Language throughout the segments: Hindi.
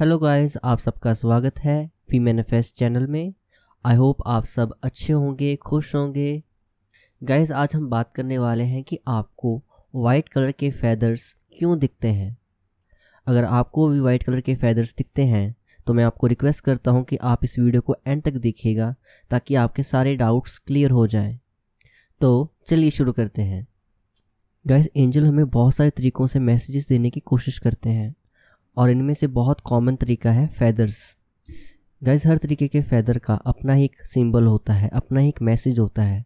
हेलो गाइस आप सबका स्वागत है फी मैनिफेस्ट चैनल में आई होप आप सब अच्छे होंगे खुश होंगे गाइस आज हम बात करने वाले हैं कि आपको वाइट कलर के फैदर्स क्यों दिखते हैं अगर आपको भी वाइट कलर के फैदर्स दिखते हैं तो मैं आपको रिक्वेस्ट करता हूं कि आप इस वीडियो को एंड तक देखिएगा ताकि आपके सारे डाउट्स क्लियर हो जाएं तो चलिए शुरू करते हैं गाइस एंजल हमें बहुत सारे तरीक़ों से मैसेजेस देने की कोशिश करते हैं और इनमें से बहुत कॉमन तरीका है फैदर्स गैज हर तरीके के फैदर का अपना ही एक सिंबल होता है अपना ही एक मैसेज होता है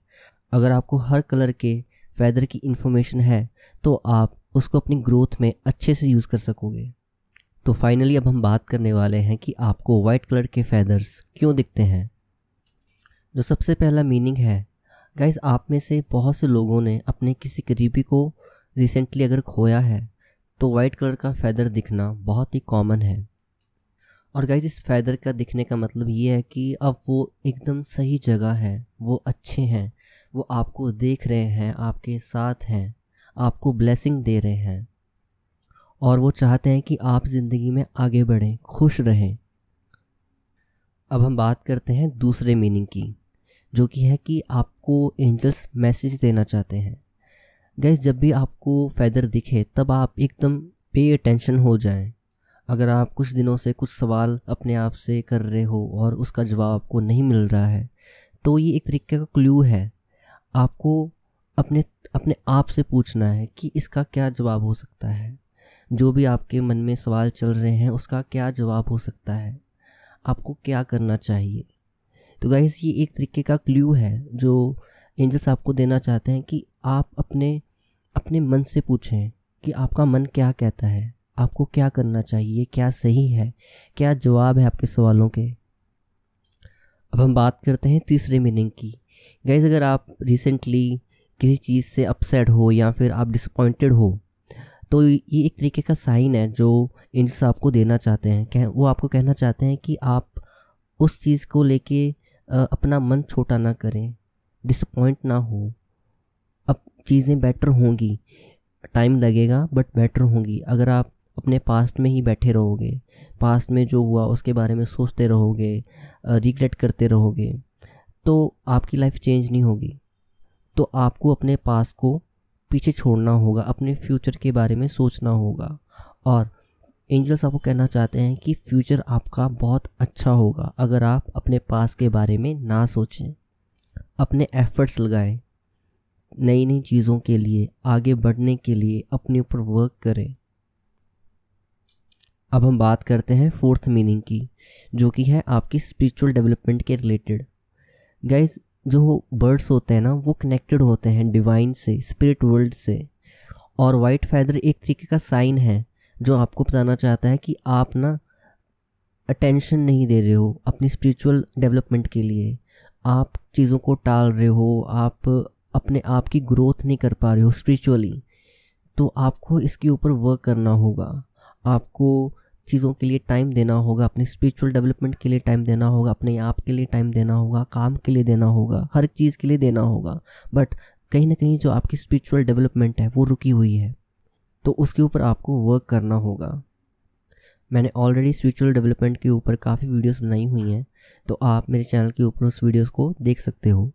अगर आपको हर कलर के फैदर की इन्फॉर्मेशन है तो आप उसको अपनी ग्रोथ में अच्छे से यूज़ कर सकोगे तो फाइनली अब हम बात करने वाले हैं कि आपको वाइट कलर के फैदर्स क्यों दिखते हैं जो सबसे पहला मीनिंग है गाइज आप में से बहुत से लोगों ने अपने किसी करीबी को रिसेंटली अगर खोया है तो वाइट कलर का फैदर दिखना बहुत ही कॉमन है और गाइज इस फैदर का दिखने का मतलब ये है कि अब वो एकदम सही जगह है वो अच्छे हैं वो आपको देख रहे हैं आपके साथ हैं आपको ब्लेसिंग दे रहे हैं और वो चाहते हैं कि आप ज़िंदगी में आगे बढ़ें खुश रहें अब हम बात करते हैं दूसरे मीनिंग की जो कि है कि आपको एंजल्स मैसेज देना चाहते हैं गैस जब भी आपको फैदर दिखे तब आप एकदम पे अटेंशन हो जाएं अगर आप कुछ दिनों से कुछ सवाल अपने आप से कर रहे हो और उसका जवाब आपको नहीं मिल रहा है तो ये एक तरीके का क्लू है आपको अपने अपने आप से पूछना है कि इसका क्या जवाब हो सकता है जो भी आपके मन में सवाल चल रहे हैं उसका क्या जवाब हो सकता है आपको क्या करना चाहिए तो गाइस ये एक तरीके का क्ल्यू है जो एंजल्स आपको देना चाहते हैं कि आप अपने अपने मन से पूछें कि आपका मन क्या कहता है आपको क्या करना चाहिए क्या सही है क्या जवाब है आपके सवालों के अब हम बात करते हैं तीसरे मीनिंग की गैस अगर आप रिसेंटली किसी चीज़ से अपसेट हो या फिर आप डिसपॉइंटेड हो तो ये एक तरीके का साइन है जो एंजल्स आपको देना चाहते हैं कह वो आपको कहना चाहते हैं कि आप उस चीज़ को लेके अपना मन छोटा ना करें डिसपॉइंट ना हो अब चीज़ें बेटर होंगी टाइम लगेगा बट बेटर होंगी अगर आप अपने पास्ट में ही बैठे रहोगे पास्ट में जो हुआ उसके बारे में सोचते रहोगे रिग्रेट करते रहोगे तो आपकी लाइफ चेंज नहीं होगी तो आपको अपने पास्ट को पीछे छोड़ना होगा अपने फ्यूचर के बारे में सोचना होगा और एंजल्स आपको कहना चाहते हैं कि फ्यूचर आपका बहुत अच्छा होगा अगर आप अपने पास के बारे में ना सोचें अपने एफ़र्ट्स लगाए नई नई चीज़ों के लिए आगे बढ़ने के लिए अपने ऊपर वर्क करें अब हम बात करते हैं फोर्थ मीनिंग की जो कि है आपकी स्पिरिचुअल डेवलपमेंट के रिलेटेड गाइज जो बर्ड्स होते हैं ना वो कनेक्टेड होते हैं डिवाइन से स्पिरिट वर्ल्ड से और वाइट फैदर एक तरीके का साइन है जो आपको बताना चाहता है कि आप ना अटेंशन नहीं दे रहे हो अपनी स्पिरिचुअल डेवलपमेंट के लिए आप चीज़ों को टाल रहे हो आप अपने आप की ग्रोथ नहीं कर पा रहे हो स्पिरिचुअली तो आपको इसके ऊपर वर्क करना होगा आपको चीज़ों के लिए टाइम देना होगा अपने स्पिरिचुअल डेवलपमेंट के लिए टाइम देना होगा अपने आप के लिए टाइम देना होगा काम के लिए देना होगा हर चीज़ के लिए देना होगा बट कहीं ना कहीं जो आपकी स्पिरिचुअल डेवलपमेंट है वो रुकी हुई है तो उसके ऊपर आपको वर्क करना होगा मैंने ऑलरेडी स्पिरिचुअल डेवलपमेंट के ऊपर काफ़ी वीडियोस बनाई हुई हैं तो आप मेरे चैनल के ऊपर उस वीडियोस को देख सकते हो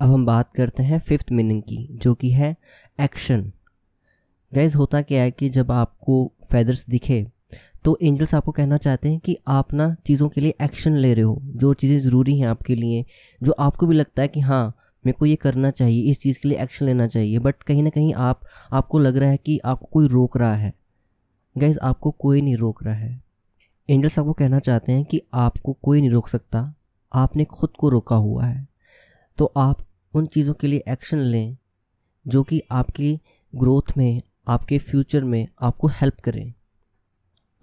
अब हम बात करते हैं फिफ्थ मीनिंग की जो कि है एक्शन गैज होता क्या है कि जब आपको फैदर्स दिखे तो एंजल्स आपको कहना चाहते हैं कि आप ना चीज़ों के लिए एक्शन ले रहे हो जो चीज़ें ज़रूरी हैं आपके लिए जो आपको भी लगता है कि हाँ मेरे को ये करना चाहिए इस चीज़ के लिए एक्शन लेना चाहिए बट कहीं ना कहीं आप आपको लग रहा है कि आपको कोई रोक रहा है गैस आपको कोई नहीं रोक रहा है एंजल्स आपको कहना चाहते हैं कि आपको कोई नहीं रोक सकता आपने खुद को रोका हुआ है तो आप उन चीज़ों के लिए एक्शन लें जो कि आपकी ग्रोथ में आपके फ्यूचर में आपको हेल्प करें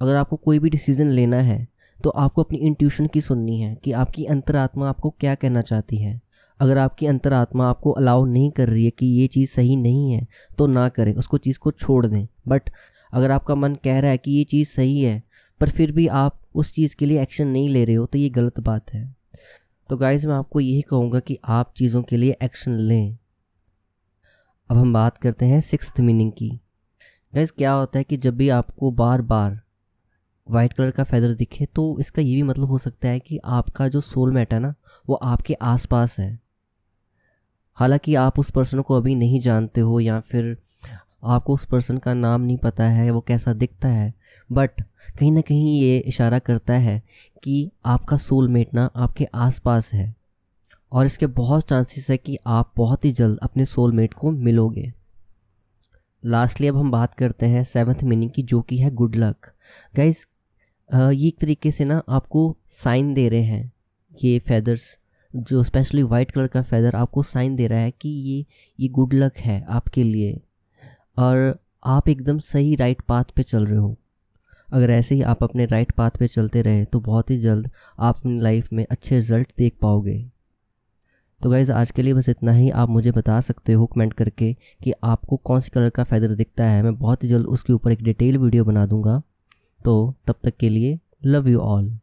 अगर आपको कोई भी डिसीज़न लेना है तो आपको अपनी इंट्यूशन की सुननी है कि आपकी अंतरात्मा आपको क्या कहना चाहती है अगर आपकी अंतरात्मा आपको अलाउ नहीं कर रही है कि ये चीज़ सही नहीं है तो ना करें उसको चीज़ को छोड़ दें बट अगर आपका मन कह रहा है कि ये चीज़ सही है पर फिर भी आप उस चीज़ के लिए एक्शन नहीं ले रहे हो तो ये गलत बात है तो गाइज़ मैं आपको यही कहूँगा कि आप चीज़ों के लिए एक्शन लें अब हम बात करते हैं सिक्स मीनिंग की गाइज़ क्या होता है कि जब भी आपको बार बार वाइट कलर का फैदर दिखे तो इसका ये भी मतलब हो सकता है कि आपका जो मैट है ना वो आपके आसपास है हालांकि आप उस पर्सन को अभी नहीं जानते हो या फिर आपको उस पर्सन का नाम नहीं पता है वो कैसा दिखता है बट कहीं ना कहीं ये इशारा करता है कि आपका सोलमेट ना आपके आसपास है और इसके बहुत चांसेस है कि आप बहुत ही जल्द अपने सोलमेट को मिलोगे लास्टली अब हम बात करते हैं सेवन्थ मीनिंग की जो कि है गुड लक गाइज ये एक तरीके से ना आपको साइन दे रहे हैं ये फैदर्स जो स्पेशली वाइट कलर का फैदर आपको साइन दे रहा है कि ये ये गुड लक है आपके लिए और आप एकदम सही राइट पाथ पे चल रहे हो अगर ऐसे ही आप अपने राइट पाथ पे चलते रहे तो बहुत ही जल्द आप अपनी लाइफ में अच्छे रिजल्ट देख पाओगे तो गाइज़ आज के लिए बस इतना ही आप मुझे बता सकते हो कमेंट करके कि आपको कौन से कलर का फैदर दिखता है मैं बहुत ही जल्द उसके ऊपर एक डिटेल वीडियो बना दूंगा तो तब तक के लिए लव यू ऑल